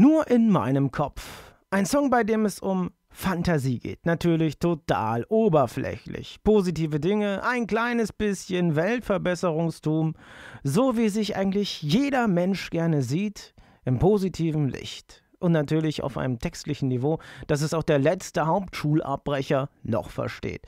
Nur in meinem Kopf. Ein Song, bei dem es um Fantasie geht. Natürlich total oberflächlich. Positive Dinge, ein kleines bisschen Weltverbesserungstum, so wie sich eigentlich jeder Mensch gerne sieht, im positiven Licht. Und natürlich auf einem textlichen Niveau, dass es auch der letzte Hauptschulabbrecher noch versteht.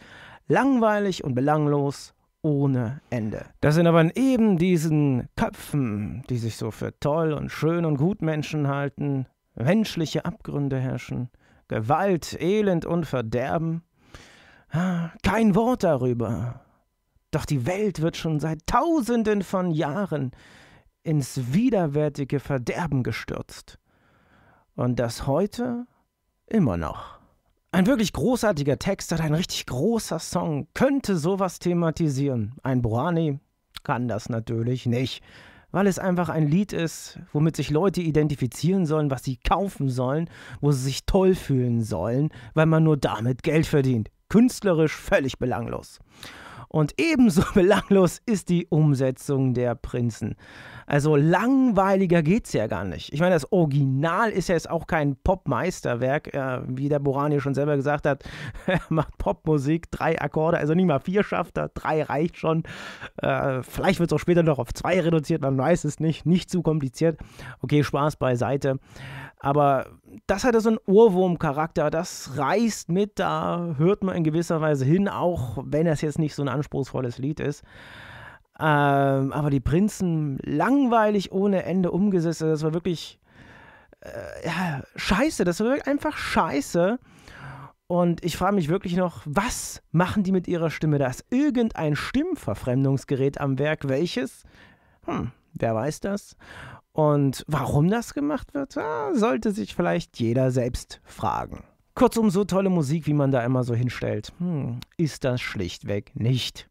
Langweilig und belanglos, ohne Ende. Das sind aber in eben diesen Köpfen, die sich so für toll und schön und gut Menschen halten, menschliche Abgründe herrschen, Gewalt, Elend und Verderben. Ah, kein Wort darüber. Doch die Welt wird schon seit Tausenden von Jahren ins widerwärtige Verderben gestürzt. Und das heute immer noch. Ein wirklich großartiger Text oder ein richtig großer Song könnte sowas thematisieren. Ein Boani kann das natürlich nicht, weil es einfach ein Lied ist, womit sich Leute identifizieren sollen, was sie kaufen sollen, wo sie sich toll fühlen sollen, weil man nur damit Geld verdient. Künstlerisch völlig belanglos. Und ebenso belanglos ist die Umsetzung der Prinzen. Also langweiliger geht's ja gar nicht. Ich meine, das Original ist ja jetzt auch kein Popmeisterwerk, äh, wie der Borani schon selber gesagt hat. er macht Popmusik, drei Akkorde, also nicht mal vier schafft er, drei reicht schon. Äh, vielleicht wird es auch später noch auf zwei reduziert, man weiß es nicht. Nicht zu kompliziert. Okay, Spaß beiseite. Aber das hat ja so einen Urwurmcharakter, das reißt mit, da hört man in gewisser Weise hin, auch wenn das jetzt nicht so ein anspruchsvolles Lied ist. Ähm, aber die Prinzen langweilig ohne Ende umgesetzt, das war wirklich äh, ja, scheiße, das war wirklich einfach scheiße. Und ich frage mich wirklich noch, was machen die mit ihrer Stimme? Da ist irgendein Stimmverfremdungsgerät am Werk, welches? Hm, wer weiß das? Und warum das gemacht wird, ah, sollte sich vielleicht jeder selbst fragen. Kurzum, so tolle Musik, wie man da immer so hinstellt, hm, ist das schlichtweg nicht.